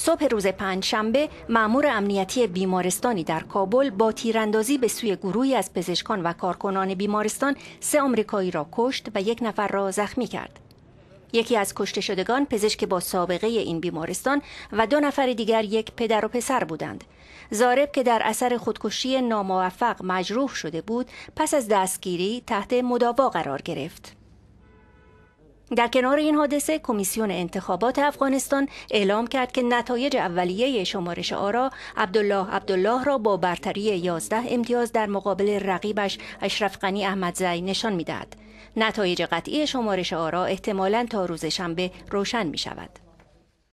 صبح روز پنجشنبه مامور امنیتی بیمارستانی در کابل با تیراندازی به سوی گروهی از پزشکان و کارکنان بیمارستان سه آمریکایی را کشت و یک نفر را زخمی کرد. یکی از کشته شدگان پزشک با سابقه این بیمارستان و دو نفر دیگر یک پدر و پسر بودند. زارب که در اثر خودکشی ناموفق مجروح شده بود، پس از دستگیری تحت مداوا قرار گرفت. در کنار این حادثه کمیسیون انتخابات افغانستان اعلام کرد که نتایج اولیه شمارش آرا عبدالله عبدالله را با برتری 11 امتیاز در مقابل رقیبش اشرف غنی احمدزی نشان می‌دهد. نتایج قطعی شمارش آرا احتمالا تا روز شنبه روشن می شود.